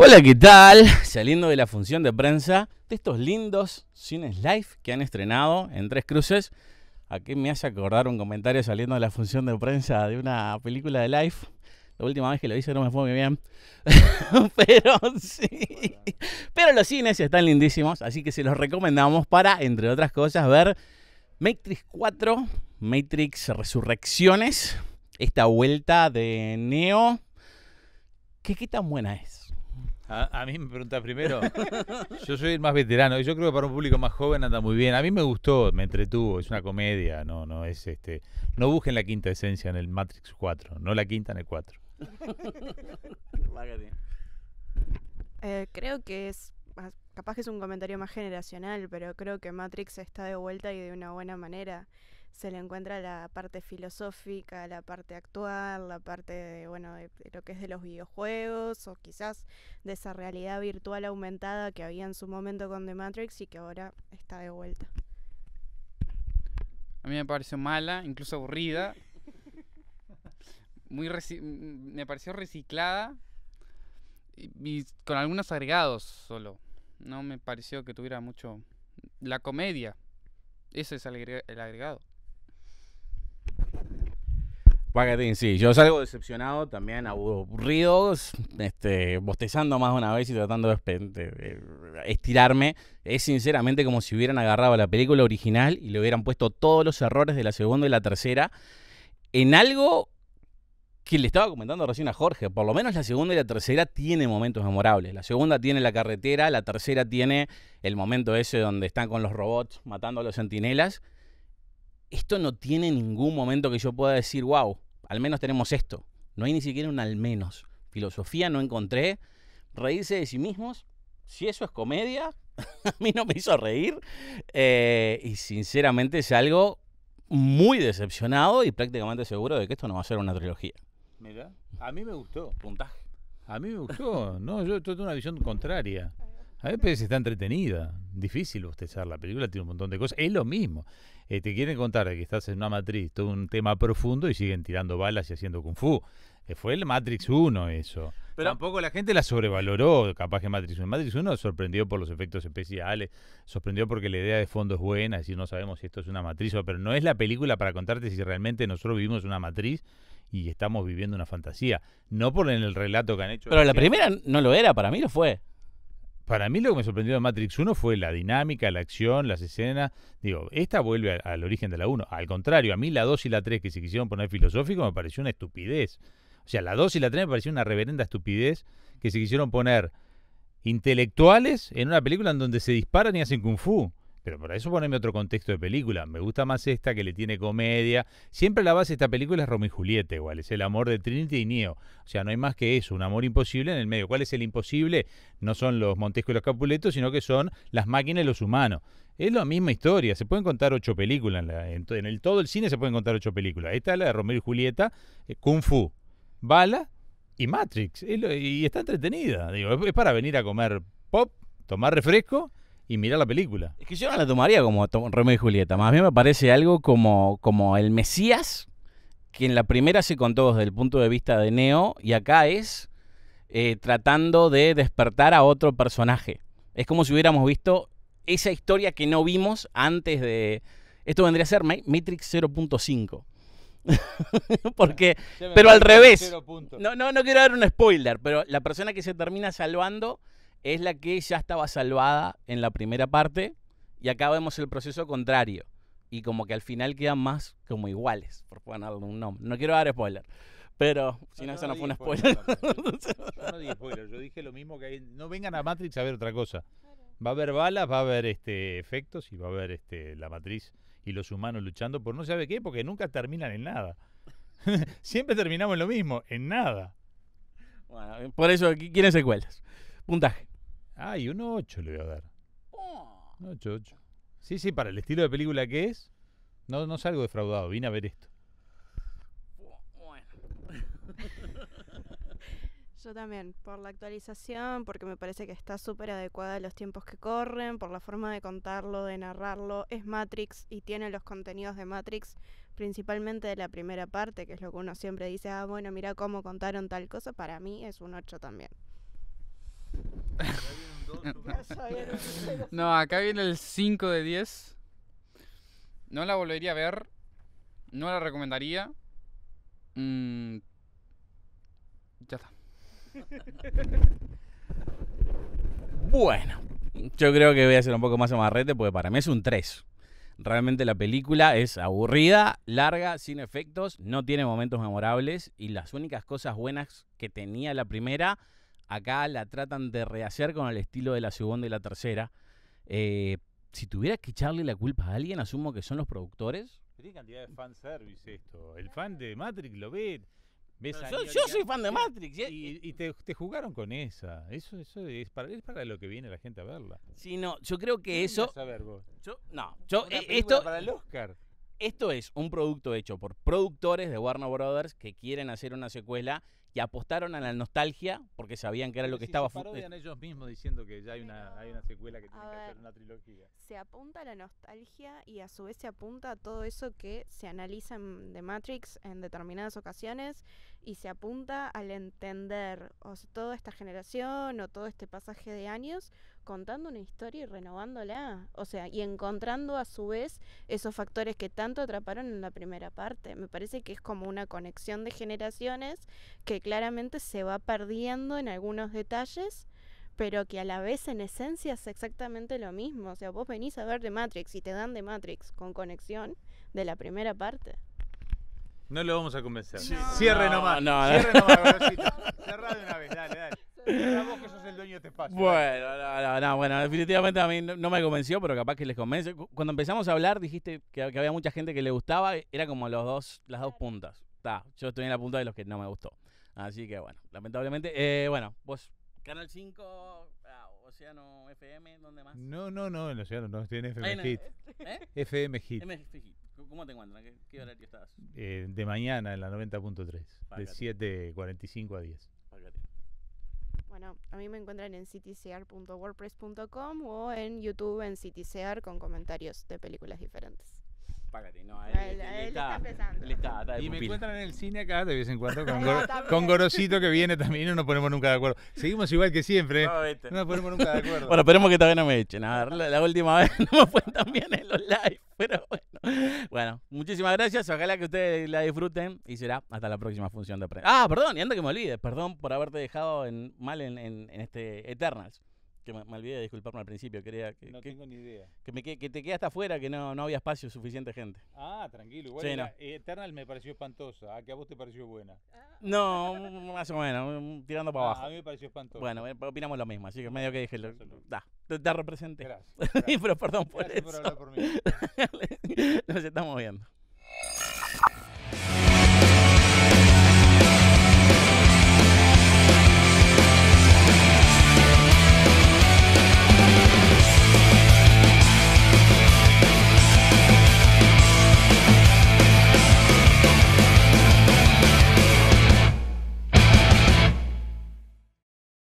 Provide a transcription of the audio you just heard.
Hola, ¿qué tal? Saliendo de la función de prensa de estos lindos cines live que han estrenado en Tres Cruces. Aquí me hace acordar un comentario saliendo de la función de prensa de una película de live. La última vez que lo hice no me fue muy bien. Pero sí. Pero los cines están lindísimos, así que se los recomendamos para, entre otras cosas, ver Matrix 4, Matrix Resurrecciones, esta vuelta de Neo. ¿Qué, qué tan buena es? A, mí me pregunta primero. yo soy el más veterano y yo creo que para un público más joven anda muy bien. A mí me gustó, me entretuvo, es una comedia, no no es este, no busquen la quinta esencia en el Matrix 4, no la quinta en el 4. Eh, creo que es capaz que es un comentario más generacional, pero creo que Matrix está de vuelta y de una buena manera se le encuentra la parte filosófica, la parte actual, la parte de, bueno, lo que es de los videojuegos o quizás de esa realidad virtual aumentada que había en su momento con The Matrix y que ahora está de vuelta. A mí me pareció mala, incluso aburrida. Muy mm, me pareció reciclada y con algunos agregados solo. No me pareció que tuviera mucho la comedia. Ese es el agregado. Paquetín, sí. Yo salgo decepcionado, también aburrido, este, bostezando más de una vez y tratando de estirarme. Es sinceramente como si hubieran agarrado la película original y le hubieran puesto todos los errores de la segunda y la tercera en algo que le estaba comentando recién a Jorge. Por lo menos la segunda y la tercera tiene momentos memorables. La segunda tiene la carretera, la tercera tiene el momento ese donde están con los robots matando a los centinelas esto no tiene ningún momento que yo pueda decir, wow, al menos tenemos esto. No hay ni siquiera un al menos. Filosofía no encontré. Reírse de sí mismos, si eso es comedia, a mí no me hizo reír. Eh, y sinceramente es algo muy decepcionado y prácticamente seguro de que esto no va a ser una trilogía. Mira, a mí me gustó. Puntaje. A mí me gustó. No, yo tengo una visión contraria. A veces está entretenida, difícil bostezar. La película tiene un montón de cosas. Es lo mismo. Eh, te quieren contar que estás en una matriz, todo un tema profundo y siguen tirando balas y haciendo kung fu. Eh, fue el Matrix 1 eso. Pero tampoco la gente la sobrevaloró, capaz que Matrix 1. Matrix 1 sorprendió por los efectos especiales, sorprendió porque la idea de fondo es buena, es decir, no sabemos si esto es una matriz o pero no es la película para contarte si realmente nosotros vivimos una matriz y estamos viviendo una fantasía. No por el relato que han hecho. Pero la, la primera no lo era, para mí lo fue para mí lo que me sorprendió de Matrix 1 fue la dinámica, la acción, las escenas. Digo, esta vuelve al, origen de la 1. Al contrario, a mí la 2 y la 3 que se quisieron poner filosófico me pareció una estupidez. O sea, la 2 y la 3 me pareció una reverenda estupidez que se quisieron poner intelectuales en una película en donde se disparan y hacen kung fu. Pero para eso poneme otro contexto de película. Me gusta más esta que le tiene comedia. Siempre la base de esta película es Romeo y Julieta, igual. Es el amor de Trinity y Neo. O sea, no hay más que eso, un amor imposible en el medio. ¿Cuál es el imposible? No son los Montesco y los Capuletos, sino que son las máquinas y los humanos. Es la misma historia, se pueden contar ocho películas. En, el, todo el cine se pueden contar ocho películas. Esta es la de Romeo y Julieta, eh, Kung Fu, Bala y Matrix. y está entretenida. Digo, es para venir a comer pop, tomar refresco y mira la película. Es que yo no la tomaría como Romeo y Julieta, más bien me parece algo como, como el Mesías, que en la primera se contó desde el punto de vista de Neo y acá es eh, tratando de despertar a otro personaje. Es como si hubiéramos visto esa historia que no vimos antes de... Esto vendría a ser Matrix 0.5. Porque, pero al revés. No, no, no quiero dar un spoiler, pero la persona que se termina salvando es la que ya estaba salvada en la primera parte y acá vemos el proceso contrario. Y como que al final quedan más como iguales, por ponerle un nombre. No quiero dar spoiler, pero si no, eso no, fue un spoiler. yo no spoiler, yo dije lo mismo que No vengan a Matrix a ver otra cosa. Va a haber balas, va a haber este efectos y va a haber este la matriz y los humanos luchando por no sabe qué, porque nunca terminan en nada. Siempre terminamos en lo mismo, en nada. Bueno, por eso, ¿quieren secuelas? Puntaje. Ay, un 8 le voy a dar. Oh. Un 8, 8. Sí, sí, para el estilo de película que es, no, no salgo defraudado. Vine a ver esto. Bueno. Yo también, por la actualización, porque me parece que está súper adecuada a los tiempos que corren, por la forma de contarlo, de narrarlo. Es Matrix y tiene los contenidos de Matrix, principalmente de la primera parte, que es lo que uno siempre dice, ah, bueno, mira cómo contaron tal cosa. Para mí es un 8 también. no, acá viene el 5 de 10. No la volvería a ver. No la recomendaría. Mm. ya está. Bueno, yo creo que voy a ser un poco más amarrete porque para mí es un 3. Realmente la película es aburrida, larga, sin efectos, no tiene momentos memorables y las únicas cosas buenas que tenía la primera acá la tratan de rehacer con el estilo de la segunda y la tercera. Eh, si tuviera que echarle la culpa a alguien, asumo que son los productores. qué cantidad de fanservice esto. El fan de Matrix lo ve. Yo, soy fan de Matrix. ¿eh? Y, y te, jugaron con esa. Eso, es, para, lo que viene la gente a verla. Sí, no, yo creo que eso. no, yo, eh, esto. Para el Oscar. Esto es un producto hecho por productores de Warner Brothers que quieren hacer una secuela y apostaron a la nostalgia porque sabían que era lo que estaba... Se eh, ellos mismos diciendo que ya hay una, secuela que tiene que una trilogía. Se apunta a la nostalgia y a su vez se apunta a todo eso que se analiza en The Matrix en determinadas ocasiones y se apunta al entender o toda esta generación o todo este pasaje de años contando una historia y renovándola, o sea, y encontrando a su vez esos factores que tanto atraparon en la primera parte. Me parece que es como una conexión de generaciones que claramente se va perdiendo en algunos detalles, pero que a la vez en esencia es exactamente lo mismo. O sea, vos venís a ver de Matrix y te dan de Matrix con conexión de la primera parte. No lo vamos a convencer. Cierre nomás. No, Cierre nomás, de una vez, dale, dale. vos que sos el dueño de este espacio. Bueno, definitivamente a mí no me convenció, pero capaz que les convence. Cuando empezamos a hablar dijiste que, había mucha gente que le gustaba, eh, era como los dos, las dos puntas. yo estoy en la punta de los que no me gustó. Así que bueno, lamentablemente, eh, bueno, vos Canal 5 ah, Océano FM, ¿dónde más? No, no, no, en Océano no, estoy en FM ah, Hit. ¿eh? FM Hit. ¿Cómo te encuentran? ¿Qué, qué horario estás? Eh, de mañana en la 90.3, de 7.45 a 10. Bueno, a mí me encuentran en citycr.wordpress.com o en YouTube en citycr con comentarios de películas diferentes. Págate, está, está, y me encuentran en el cine acá de vez en cuando con, ah, Gorosito que viene también y no nos ponemos nunca de acuerdo. Seguimos igual que siempre. No, nos ponemos nunca de acuerdo. bueno, esperemos que todavía no me echen. A ver, la, última vez no me fue tan bien en los live, pero bueno. Bueno, muchísimas gracias. Ojalá que ustedes la disfruten y será hasta la próxima función de prensa. Ah, perdón, y anda que me olvide, perdón por haberte dejado en, mal en, en, en este Eternals me, olvidé de disculparme al principio, quería que... No tengo ni idea. Que, me, que, que te quedaste afuera, que no, no había espacio suficiente gente. Ah, tranquilo. Bueno, eh, Eternal me pareció espantosa, ¿a ah, que a vos te pareció buena? No, más o menos, mm, tirando para ah, abajo. A mí me pareció espantosa. Bueno, eh, opinamos lo mismo, así que medio que dije, da, te, te, Gracias. Pero perdón por eso. por hablar por mí. Nos estamos viendo.